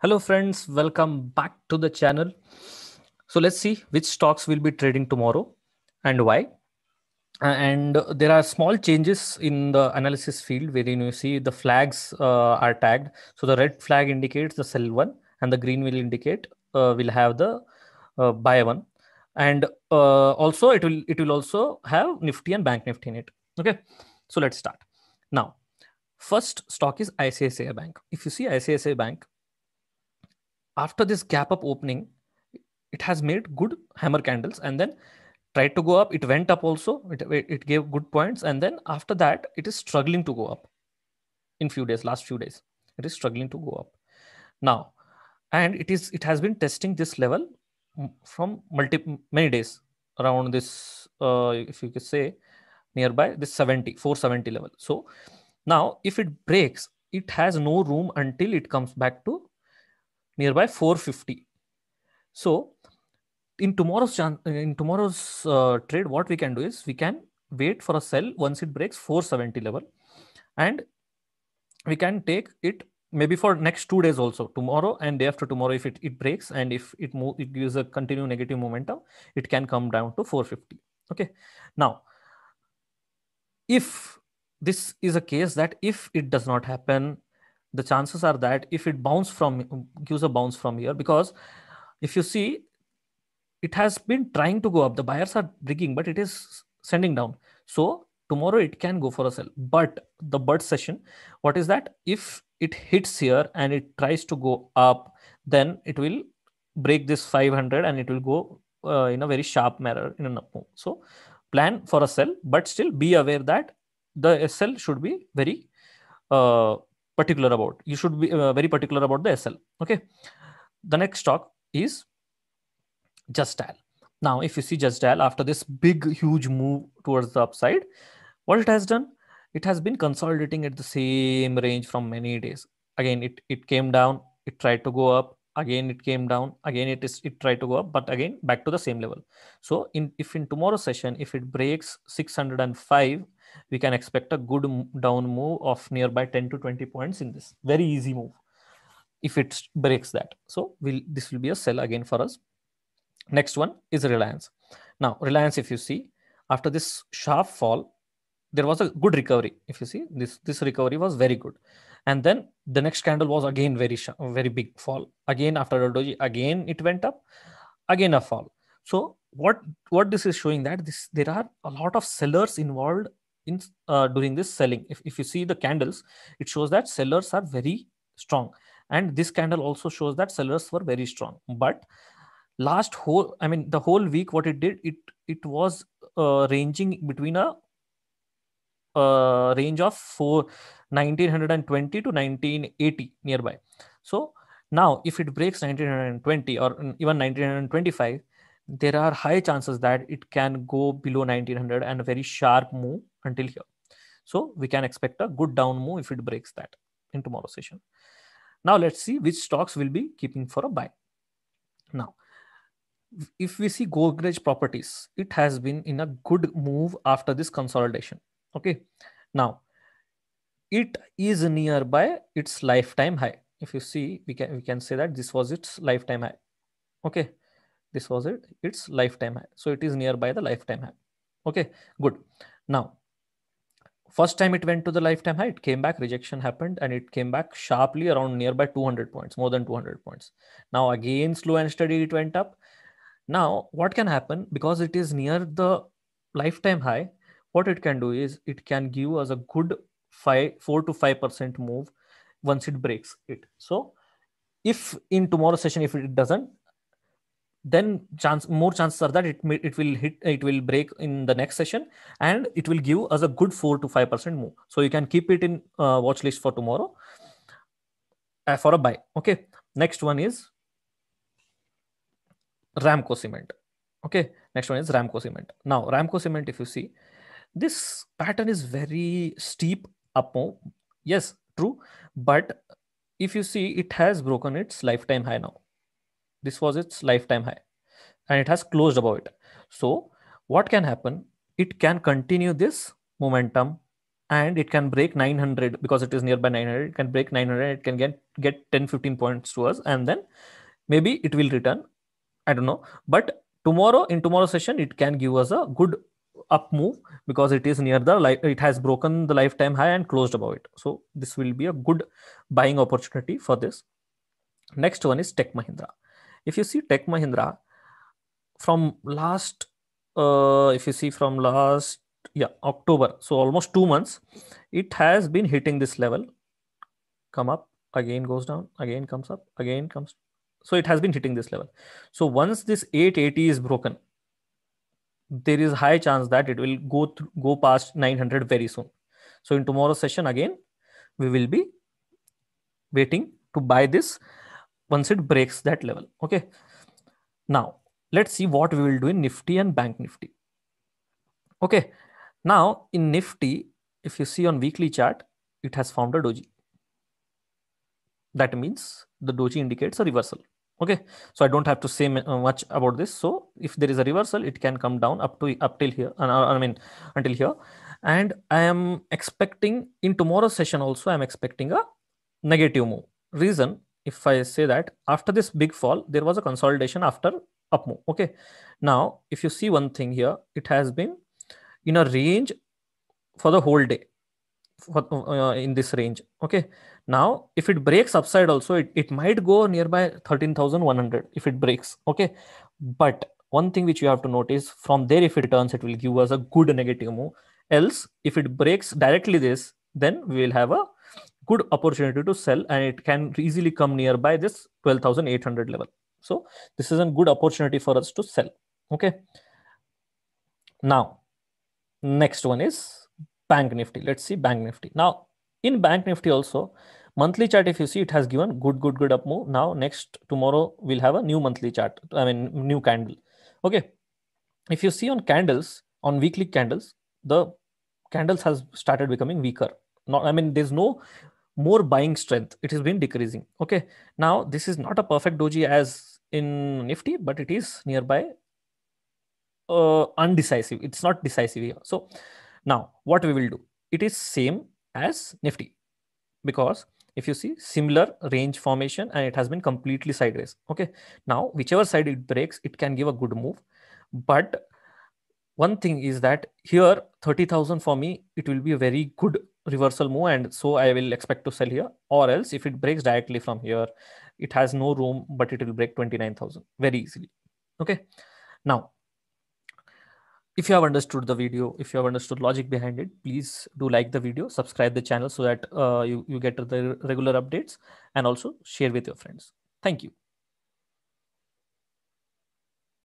Hello friends, welcome back to the channel. So let's see which stocks will be trading tomorrow and why. Uh, and there are small changes in the analysis field wherein you see the flags uh, are tagged. So the red flag indicates the sell one and the green will indicate uh, will have the uh, buy one. And uh, also it will it will also have Nifty and Bank Nifty in it. Okay, so let's start. Now, first stock is ICICI Bank. If you see ICICI Bank, after this gap up opening, it has made good hammer candles and then tried to go up. It went up also. It, it gave good points. And then after that, it is struggling to go up in few days, last few days. It is struggling to go up. Now, and it is it has been testing this level from multi many days around this uh, if you could say nearby this 70 470 level so now if it breaks it has no room until it comes back to nearby 450 so in tomorrow's in tomorrow's uh, trade what we can do is we can wait for a sell once it breaks 470 level and we can take it maybe for next two days also tomorrow and day after tomorrow if it, it breaks and if it move it gives a continue negative momentum it can come down to 450 okay now if this is a case that if it does not happen the chances are that if it bounce from gives a bounce from here because if you see it has been trying to go up the buyers are breaking but it is sending down so tomorrow it can go for a sell but the bird session what is that if it hits here and it tries to go up then it will break this 500 and it will go uh, in a very sharp manner in an up move so plan for a sell but still be aware that the sell should be very uh, particular about. You should be uh, very particular about the SL. Okay. The next stock is Justal. Now, if you see Justal after this big, huge move towards the upside, what it has done? It has been consolidating at the same range from many days. Again, it, it came down, it tried to go up, again it came down again it is it tried to go up but again back to the same level so in if in tomorrow's session if it breaks 605 we can expect a good down move of nearby 10 to 20 points in this very easy move if it breaks that so will this will be a sell again for us next one is reliance now reliance if you see after this sharp fall there was a good recovery if you see this this recovery was very good and then the next candle was again very sharp, very big fall again after a doji again it went up again a fall so what what this is showing that this there are a lot of sellers involved in uh, during this selling. If, if you see the candles, it shows that sellers are very strong. And this candle also shows that sellers were very strong. But last whole, I mean, the whole week, what it did, it it was uh, ranging between a uh, range of four, 1920 to 1980 nearby. So now, if it breaks 1920 or even 1925, there are high chances that it can go below 1900 and a very sharp move until here. So we can expect a good down move if it breaks that in tomorrow's session. Now let's see which stocks will be keeping for a buy. Now, if we see Godrej Properties, it has been in a good move after this consolidation. Okay. Now, it is nearby its lifetime high. If you see, we can we can say that this was its lifetime high. Okay. This was it, its lifetime high. So it is nearby the lifetime high. Okay, good. Now, first time it went to the lifetime high, it came back, rejection happened, and it came back sharply around nearby 200 points, more than 200 points. Now, again, slow and steady, it went up. Now, what can happen because it is near the lifetime high? What it can do is it can give us a good five, four to five percent move once it breaks it. So, if in tomorrow's session, if it doesn't, then chance more chances are that it may, it will hit it will break in the next session and it will give us a good 4 to 5% move so you can keep it in uh, watch list for tomorrow uh, for a buy okay next one is ramco cement okay next one is ramco cement now ramco cement if you see this pattern is very steep up move yes true but if you see it has broken its lifetime high now this was its lifetime high and it has closed above it. So what can happen? It can continue this momentum and it can break 900 because it is nearby 900. It can break 900. It can get, get 10, 15 points to us and then maybe it will return. I don't know. But tomorrow in tomorrow's session, it can give us a good up move because it is near the life. it has broken the lifetime high and closed above it so this will be a good buying opportunity for this next one is tech mahindra if you see tech mahindra from last uh, if you see from last yeah october so almost two months it has been hitting this level come up again goes down again comes up again comes so it has been hitting this level so once this 880 is broken there is high chance that it will go through, go past 900 very soon so in tomorrow's session again we will be waiting to buy this once it breaks that level okay now let's see what we will do in nifty and bank nifty okay now in nifty if you see on weekly chart it has found a doji that means the doji indicates a reversal okay so i don't have to say uh, much about this so if there is a reversal it can come down up to up till here uh, uh, i mean until here and i am expecting in tomorrow's session also i'm expecting a negative move reason if I say that after this big fall, there was a consolidation after up move. Okay. Now, if you see one thing here, it has been in a range for the whole day for, uh, in this range. Okay. Now, if it breaks upside also, it, it might go nearby 13,100 if it breaks. Okay. But one thing which you have to notice from there, if it turns, it will give us a good negative move. Else, if it breaks directly this, then we will have a good opportunity to sell and it can easily come nearby this 12800 level so this is a good opportunity for us to sell okay now next one is bank nifty let's see bank nifty now in bank nifty also monthly chart if you see it has given good good good up move now next tomorrow we'll have a new monthly chart i mean new candle okay if you see on candles on weekly candles the candles has started becoming weaker not i mean there's no more buying strength. It has been decreasing. Okay. Now, this is not a perfect doji as in Nifty, but it is nearby uh, undecisive. It's not decisive here. So now what we will do, it is same as Nifty because if you see similar range formation and it has been completely sideways. Okay. Now, whichever side it breaks, it can give a good move. But one thing is that here 30,000 for me, it will be a very good reversal move and so I will expect to sell here or else if it breaks directly from here, it has no room, but it will break 29,000 very easily. Okay. Now, if you have understood the video, if you have understood logic behind it, please do like the video, subscribe the channel so that uh, you, you get the regular updates and also share with your friends. Thank you.